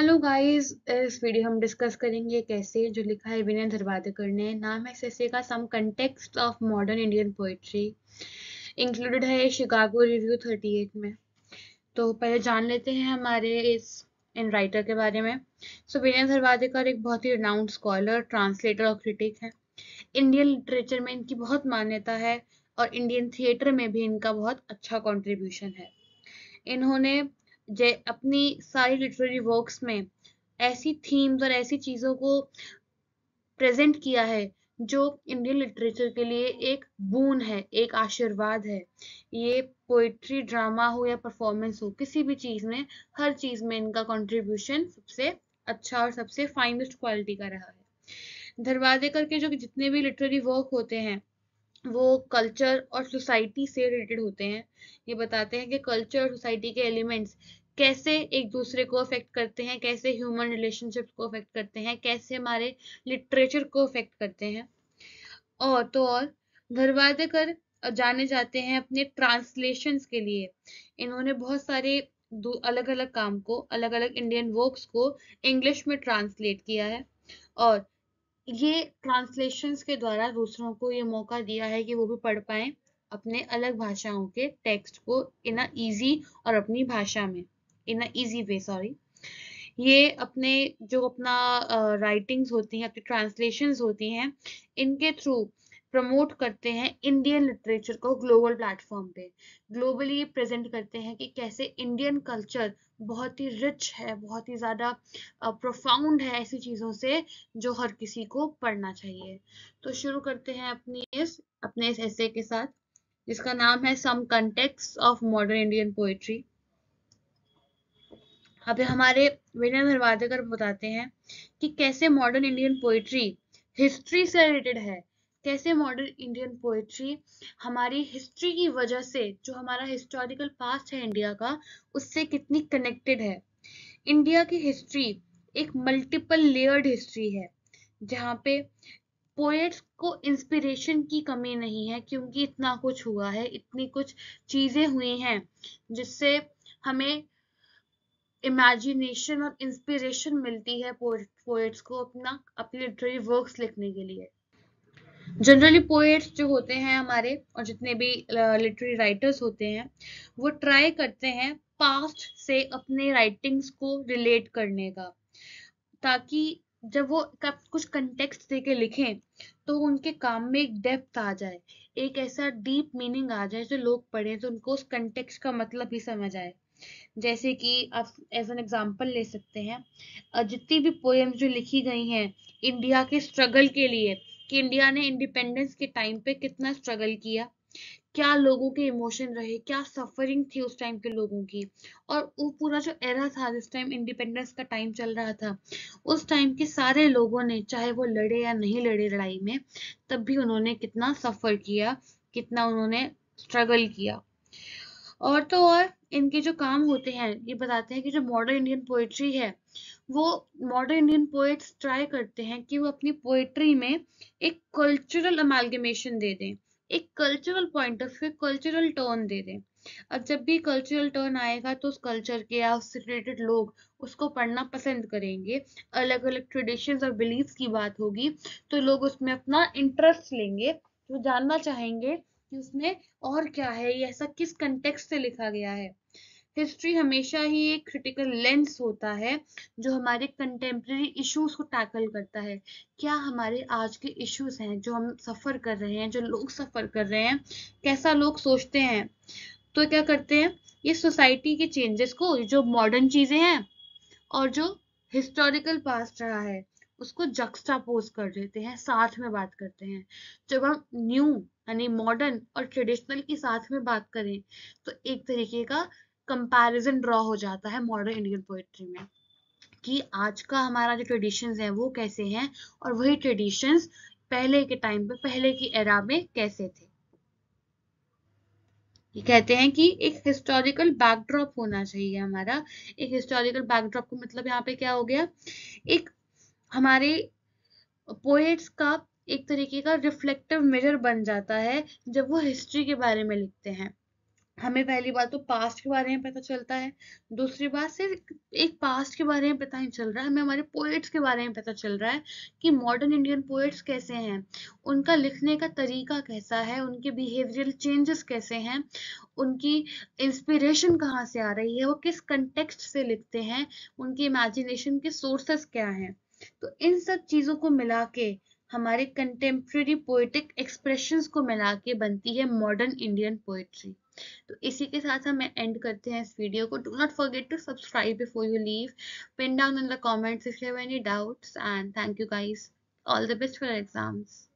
hello guys इस video हम discuss करेंगे कैसे जो लिखा है विनय धरवादकर ने नाम है सेसे का some context of modern Indian poetry included है शिकागो रिव्यू 38 में तो पहले जान लेते हैं हमारे इस इन राइटर के बारे में सो so, विनय धरवादकर एक बहुत ही रिनाउंड स्कॉलर ट्रांसलेटर और क्रिटिक है इंडियन लिटरेचर में इनकी बहुत मान्यता है और इंडियन थिएटर में भी इनका बहुत अच्छा कॉन्ट्रीब्यूशन है इन्होंने अपनी सारी लिटरेरी वर्क्स में ऐसी थीम्स और ऐसी चीज़ों को प्रेजेंट किया है जो इंडियन लिटरेचर के लिए एक बून है एक आशीर्वाद है ये पोइट्री ड्रामा हो या परफॉर्मेंस हो किसी भी चीज़ में हर चीज़ में इनका कंट्रीब्यूशन सबसे अच्छा और सबसे फाइनेस्ट क्वालिटी का रहा है दरवाजे करके जो जितने भी लिटरेरी वर्क होते हैं वो कल्चर और सोसाइटी से रिलेटेड होते हैं ये बताते हैं कि कल्चर और सोसाइटी के एलिमेंट्स कैसे एक दूसरे को अफेक्ट करते हैं कैसे ह्यूमन रिलेशनशिप को अफेक्ट करते हैं कैसे हमारे लिटरेचर को अफेक्ट करते हैं और तो और धरवादकर जाने जाते हैं अपने ट्रांसलेशन के लिए इन्होंने बहुत सारे अलग अलग काम को अलग अलग इंडियन वर्क्स को इंग्लिश में ट्रांसलेट किया है और ये ट्रांसलेशन के द्वारा दूसरों को ये मौका दिया है कि वो भी पढ़ पाए अपने अलग भाषाओं के टेक्स्ट को इना ईजी और अपनी भाषा में इन अ इजी वे सॉरी ये अपने जो अपना राइटिंग्स uh, होती हैं अपनी ट्रांसलेशंस होती हैं इनके थ्रू प्रमोट करते हैं इंडियन लिटरेचर को ग्लोबल प्लेटफॉर्म पे ग्लोबली प्रेजेंट करते हैं कि कैसे इंडियन कल्चर बहुत ही रिच है बहुत ही ज़्यादा प्रोफाउंड है ऐसी चीज़ों से जो हर किसी को पढ़ना चाहिए तो शुरू करते हैं अपनी इस अपने इस ऐसे के साथ जिसका नाम है some context of modern Indian poetry अभी हमारे विनय निर्वादकर बताते हैं कि कैसे मॉडर्न इंडियन पोइट्री हिस्ट्री से रिलेटेड है कैसे मॉडर्न इंडियन पोइट्री हमारी हिस्ट्री की वजह से जो हमारा हिस्टोरिकल पास्ट है इंडिया का उससे कितनी कनेक्टेड है इंडिया की हिस्ट्री एक मल्टीपल लेयर्ड हिस्ट्री है जहाँ पे पोएट्स को इंस्पिरेशन की कमी नहीं है क्योंकि इतना कुछ हुआ है इतनी कुछ चीज़ें हुई हैं जिससे हमें इमेजिनेशन और इंस्पिरेशन मिलती है पोएट्स को अपना अपने लिटरेरी वर्क्स लिखने के लिए जनरली पोएट्स जो होते हैं हमारे और जितने भी लिटरेरी राइटर्स होते हैं वो ट्राई करते हैं पास्ट से अपने राइटिंग्स को रिलेट करने का ताकि जब वो कुछ कंटेक्स्ट दे के लिखें तो उनके काम में एक डेप्थ आ जाए एक ऐसा डीप मीनिंग आ जाए जो लोग पढ़ें तो उनको उस कंटेक्स्ट का मतलब ही समझ आए जैसे कि आप एज एन एग्जाम्पल ले सकते हैं जितनी भी पोएम्स जो लिखी गई हैं इंडिया के स्ट्रगल के लिए कि इंडिया ने इंडिपेंडेंस के टाइम पे कितना स्ट्रगल किया क्या लोगों के इमोशन रहे क्या सफरिंग थी उस टाइम के लोगों की और वो पूरा जो एरा था जिस टाइम इंडिपेंडेंस का टाइम चल रहा था उस टाइम के सारे लोगों ने चाहे वो लड़े या नहीं लड़े लड़ाई में तब भी उन्होंने कितना सफ़र किया कितना उन्होंने स्ट्रगल किया और तो और इनके जो काम होते हैं ये बताते हैं कि जो मॉडर्न इंडियन पोएट्री है वो मॉडर्न इंडियन पोएट्स ट्राई करते हैं कि वो अपनी पोएट्री में एक कल्चरल अमालगमेशन दे दें एक cultural point of view cultural turn दे दें अब जब भी कल्चरल टर्न आएगा तो उस कल्चर के या उससे रिलेटेड लोग उसको पढ़ना पसंद करेंगे अलग अलग ट्रेडिशंस और बिलीव्स की बात होगी तो लोग उसमें अपना इंटरेस्ट लेंगे वो तो जानना चाहेंगे कि उसमें और क्या है ये ऐसा किस कंटेक्स से लिखा गया है हिस्ट्री हमेशा ही एक क्रिटिकल लेंस होता है जो हमारे कंटेम्प्रेरी इश्यूज को टैकल करता है क्या हमारे आज के इश्यूज हैं जो हम सफ़र कर रहे हैं जो लोग सफ़र कर रहे हैं कैसा लोग सोचते हैं तो क्या करते हैं ये सोसाइटी के चेंजेस को जो मॉडर्न चीज़ें हैं और जो हिस्टोरिकल पास्ट रहा है उसको जक्स्टापोज कर देते हैं साथ में बात करते हैं जब हम न्यू यानी मॉडर्न और ट्रेडिशनल की साथ में बात करें तो एक तरीके का कंपैरिजन ड्रॉ हो जाता है मॉडर्न इंडियन पोइट्री में कि आज का हमारा जो ट्रेडिशंस है वो कैसे हैं और वही ट्रेडिशंस पहले के टाइम पे पहले की एरा में कैसे थे ये कहते हैं कि एक हिस्टोरिकल बैकड्रॉप होना चाहिए हमारा एक हिस्टोरिकल बैकड्रॉप को मतलब यहाँ पे क्या हो गया एक हमारे पोएट्स का एक तरीके का रिफ्लेक्टिव मिरर बन जाता है जब वो हिस्ट्री के बारे में लिखते हैं हमें पहली बात तो पास्ट के बारे में पता चलता है दूसरी बात सिर्फ एक पास्ट के बारे में पता ही चल रहा है हमें हमारे पोएट्स के बारे में पता चल रहा है कि मॉडर्न इंडियन पोएट्स कैसे हैं उनका लिखने का तरीका कैसा है उनके बिहेवियरल चेंजेस कैसे हैं उनकी इंस्पिरेशन कहाँ से आ रही है वो किस कंटेक्स्ट से लिखते हैं उनकी इमेजिनेशन के सोर्सेस क्या हैं तो इन सब चीजों को मिला के हमारे कंटेम्प्रेरी पोएटिक एक्सप्रेशंस को मिला के बनती है मॉडर्न इंडियन पोएट्री तो इसी के साथ हम एंड करते हैं इस वीडियो को do not forget to subscribe before you leave pen down in the comments if you have any doubts and thank you guys all the best for exams